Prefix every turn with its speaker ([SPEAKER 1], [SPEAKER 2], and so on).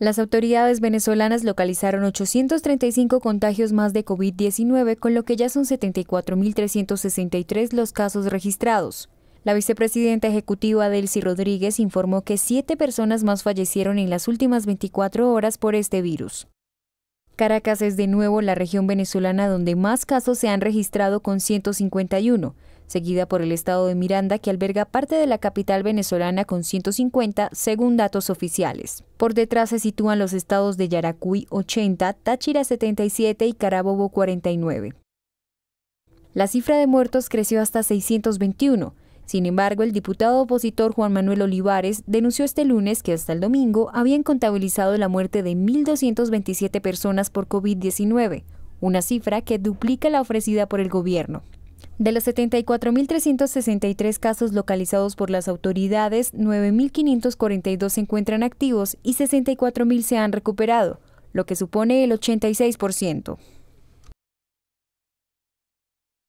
[SPEAKER 1] Las autoridades venezolanas localizaron 835 contagios más de COVID-19, con lo que ya son 74.363 los casos registrados. La vicepresidenta ejecutiva Delcy Rodríguez informó que siete personas más fallecieron en las últimas 24 horas por este virus. Caracas es de nuevo la región venezolana donde más casos se han registrado con 151, seguida por el estado de Miranda que alberga parte de la capital venezolana con 150 según datos oficiales. Por detrás se sitúan los estados de Yaracuy 80, Táchira 77 y Carabobo 49. La cifra de muertos creció hasta 621 sin embargo, el diputado opositor Juan Manuel Olivares denunció este lunes que hasta el domingo habían contabilizado la muerte de 1.227 personas por COVID-19, una cifra que duplica la ofrecida por el gobierno. De los 74.363 casos localizados por las autoridades, 9.542 se encuentran activos y 64.000 se han recuperado, lo que supone el 86%.